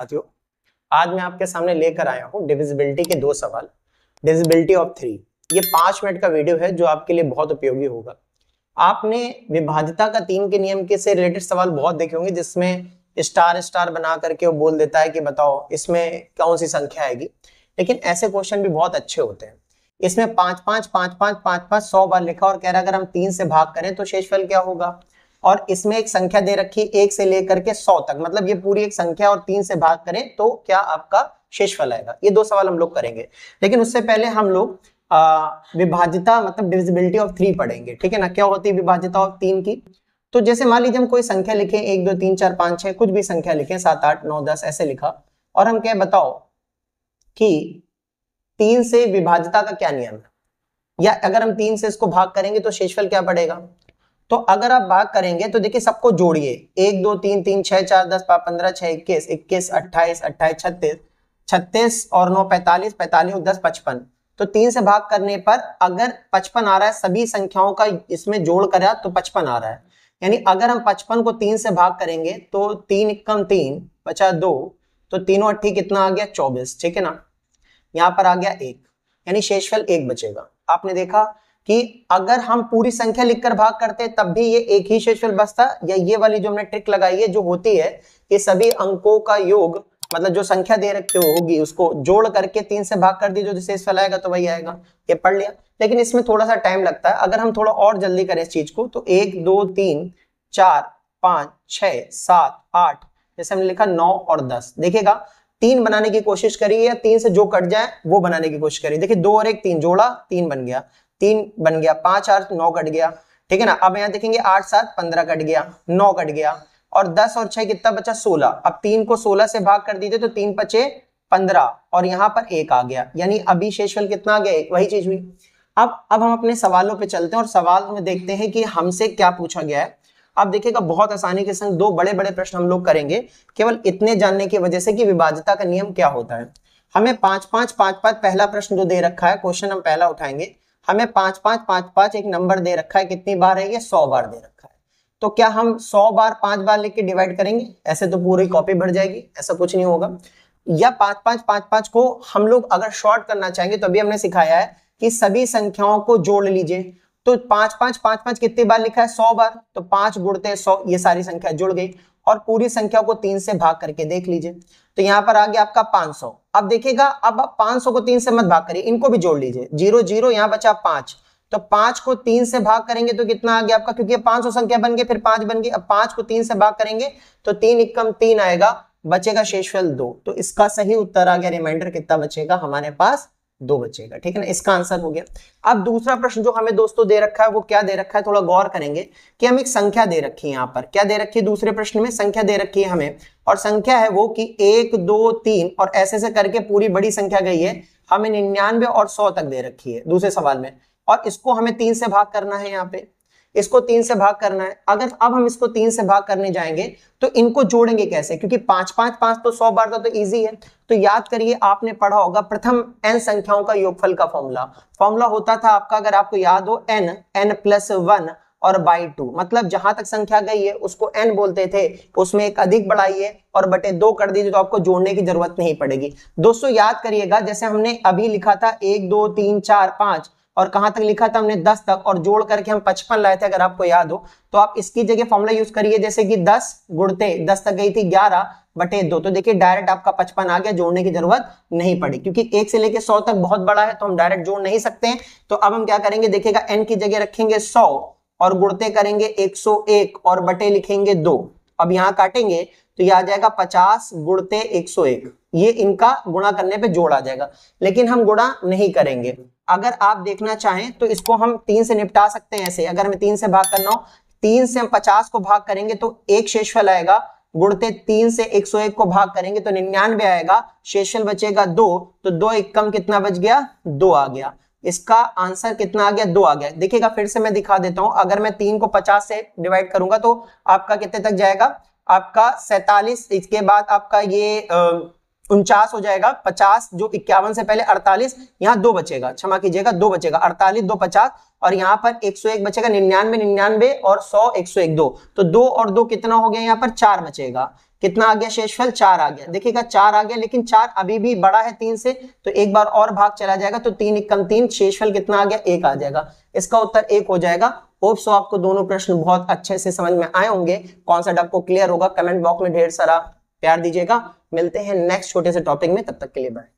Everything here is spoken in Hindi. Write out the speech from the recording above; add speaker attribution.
Speaker 1: साथियों आज मैं आपके सामने लेकर आया हूँ डिविजिबिलिटी के दो सवाल डिविजिबिलिटी ऑफ थ्री ये पांच मिनट का वीडियो है जो आपके लिए बहुत उपयोगी होगा आपने विभाजिता का तीन के नियम के से रिलेटेड सवाल बहुत देखे होंगे जिसमें स्टार स्टार बना करके वो बोल देता है कि बताओ इसमें कौन सी संख्या आएगी लेकिन ऐसे क्वेश्चन भी बहुत अच्छे होते हैं इसमें पांच पांच पांच पांच पांच पांच सौ बार लिखा और कह रहा अगर हम तीन से भाग करें तो शेषफल क्या होगा और इसमें एक संख्या दे रखी एक से लेकर के सौ तक मतलब ये पूरी एक संख्या और तीन से भाग करें तो क्या आपका शेषफल आएगा ये दो सवाल हम लोग करेंगे लेकिन उससे पहले हम लोग विभाजिता मतलब डिविजिबिलिटी ऑफ थ्री पढ़ेंगे ठीक है ना क्या होती है विभाजिता ऑफ तीन की तो जैसे मान लीजिए हम कोई संख्या लिखे एक दो तीन चार पांच छह कुछ भी संख्या लिखे सात आठ नौ दस ऐसे लिखा और हम क्या बताओ कि तीन से विभाजिता का क्या नियम है या अगर हम तीन से इसको भाग करेंगे तो शेषफल क्या पड़ेगा तो अगर आप भाग करेंगे तो देखिए सबको जोड़िए एक दो तीन तीन छह चार दस पाँच पंद्रह छह इक्कीस इक्कीस अट्ठाईस अट्ठाईस छत्तीस छत्तीस और नौ पैंतालीस पैंतालीस दस पचपन तो तीन से भाग करने पर अगर पचपन आ रहा है सभी संख्याओं का इसमें जोड़ करा तो पचपन आ रहा है यानी अगर हम पचपन को तीन से भाग करेंगे तो तीन इक्कम तीन पचास दो तो तीनों अट्ठी कितना आ गया चौबीस ठीक है ना यहाँ पर आ गया एक यानी शेषफल एक बचेगा आपने देखा कि अगर हम पूरी संख्या लिखकर भाग करते तब भी ये एक ही शेषफल बचता या ये वाली जो हमने ट्रिक लगाई है जो होती है कि सभी अंकों का योग मतलब जो संख्या दे रखे होगी उसको जोड़ करके तीन से भाग कर दी जो शेषफल आएगा तो वही आएगा ये पढ़ लिया लेकिन इसमें थोड़ा सा टाइम लगता है अगर हम थोड़ा और जल्दी करें इस चीज को तो एक दो तीन चार पांच छ सात आठ जैसे हमने लिखा नौ और दस देखिएगा तीन बनाने की कोशिश करिए या तीन से जो कट जाए वो बनाने की कोशिश करिए देखिए दो और एक तीन जोड़ा तीन बन गया तीन बन गया पांच आठ नौ कट गया ठीक है ना अब यहाँ देखेंगे आठ सात पंद्रह कट गया नौ कट गया और दस और छह कितना बचा सोलह अब तीन को सोलह से भाग कर दीजिए तो तीन पचे पंद्रह और यहाँ पर एक आ गया यानी अभी शेषफल कितना आ गया एक वही चीज हुई अब अब हम अपने सवालों पे चलते हैं और सवाल में देखते हैं कि हमसे क्या पूछा गया है आप देखिएगा बहुत आसानी के संग दो बड़े बड़े प्रश्न हम लोग करेंगे केवल इतने जानने की वजह से कि विभाजता का नियम क्या होता है हमें पांच पांच पांच पांच पहला प्रश्न जो दे रखा है क्वेश्चन हम पहला उठाएंगे हमें पांच पांच पांच पांच एक नंबर दे रखा है कितनी बार है ये सौ बार दे रखा है तो क्या हम सौ बार पांच बार लेके डिवाइड करेंगे ऐसे तो पूरी कॉपी भर जाएगी ऐसा कुछ नहीं होगा या पांच पांच पांच पांच को हम लोग अगर शॉर्ट करना चाहेंगे तो अभी हमने सिखाया है कि सभी संख्याओं को जोड़ लीजिए तो पांच पांच पांच पांच कितनी बार लिखा है सौ बार तो पांच गुड़ते हैं सौ ये सारी संख्या जुड़ गई और पूरी संख्या को तीन से भाग करके देख लीजिए तो यहाँ पर आ गया आपका 500 अब देखिएगा अब आप 500 को तीन से मत भाग करिए इनको भी जोड़ लीजिए जीरो जीरो यहाँ बचा पांच तो पांच को तीन से भाग करेंगे तो कितना आ गया आपका क्योंकि पांच सौ संख्या बन गई फिर पांच बन गई अब पांच को तीन से भाग करेंगे तो तीन इक्कम तीन आएगा बचेगा शेषफल दो तो इसका सही उत्तर आ गया रिमाइंडर कितना बचेगा हमारे पास दो बचेगा ठीक है ना इसका आंसर हो गया अब दूसरा प्रश्न जो हमें दोस्तों दे रखा है वो क्या दे रखा है थोड़ा गौर करेंगे कि हम एक संख्या दे रखी है यहाँ पर क्या दे रखी है दूसरे प्रश्न में संख्या दे रखी है हमें और संख्या है वो कि एक दो तीन और ऐसे ऐसे करके पूरी बड़ी संख्या गई है हमें निन्यानवे और सौ तक दे रखी है दूसरे सवाल में और इसको हमें तीन से भाग करना है यहाँ पे इसको तीन से भाग करना है अगर अब हम इसको तीन से भाग करने जाएंगे तो इनको जोड़ेंगे कैसे क्योंकि पांच पांच पांच तो सौ बार था तो इजी है तो याद करिए आपने पढ़ा होगा प्रथम एन संख्याओं का योगफल का फॉर्मूला फॉर्मूला होता था आपका अगर आपको याद हो एन एन प्लस वन और बाई टू मतलब जहां तक संख्या गई है उसको एन बोलते थे उसमें एक अधिक बढ़ाइए और बटे दो कर दीजिए तो आपको जोड़ने की जरूरत नहीं पड़ेगी दोस्तों याद करिएगा जैसे हमने अभी लिखा था एक दो तीन चार पांच और कहां तक लिखा था हमने दस तक और जोड़ करके हम पचपन लाए थे अगर आपको याद हो तो आप इसकी जगह फॉर्मूला यूज करिए जैसे कि दस गुड़ते दस तक गई थी ग्यारह बटे दो तो देखिए डायरेक्ट आपका पचपन आ गया जोड़ने की जरूरत नहीं पड़ी क्योंकि एक से लेकर सौ तक बहुत बड़ा है तो हम डायरेक्ट जोड़ नहीं सकते हैं तो अब हम क्या करेंगे देखिएगा एन की जगह रखेंगे सौ और गुड़ते करेंगे एक और बटे लिखेंगे दो अब यहां काटेंगे तो यह आ जाएगा पचास गुड़ते एक ये इनका गुणा करने पे जोड़ आ जाएगा लेकिन हम गुणा नहीं करेंगे अगर आप देखना चाहें तो इसको हम तीन से निपटा सकते हैं ऐसे अगर हमें तीन से भाग करना हो तीन से हम पचास को भाग करेंगे तो एक शेषफल आएगा गुड़ते तीन से एक सौ एक को भाग करेंगे तो निन्यानवे आएगा शेषफल बचेगा दो तो दो एक कम कितना बच गया दो आ गया इसका आंसर कितना आ गया दो आ गया देखिएगा फिर से मैं दिखा देता हूं अगर मैं तीन को पचास से डिवाइड करूंगा तो आपका कितने तक जाएगा आपका सैतालीस इसके बाद आपका ये आ, उनचास हो जाएगा पचास जो इक्यावन से पहले अड़तालीस यहाँ दो बचेगा क्षमा कीजिएगा दो बचेगा अड़तालीस दो पचास और यहाँ पर एक सौ एक बचेगा निन्यानवे निन्यानवे और सौ एक सौ एक दो तो दो और दो कितना हो गया यहाँ पर चार बचेगा कितना आ गया शेषफल चार आ गया देखिएगा चार आ गया लेकिन चार अभी भी बड़ा है तीन से तो एक बार और भाग चला जाएगा तो तीन इक्कम तीन शेषफल कितना आ गया एक आ जाएगा इसका उत्तर एक हो जाएगा होप्स सो आपको दोनों प्रश्न बहुत अच्छे से समझ में आए होंगे कौन सा डब को क्लियर होगा कमेंट बॉक्स में ढेर सारा प्यार दीजिएगा मिलते हैं नेक्स्ट छोटे से टॉपिक में तब तक के लिए बाय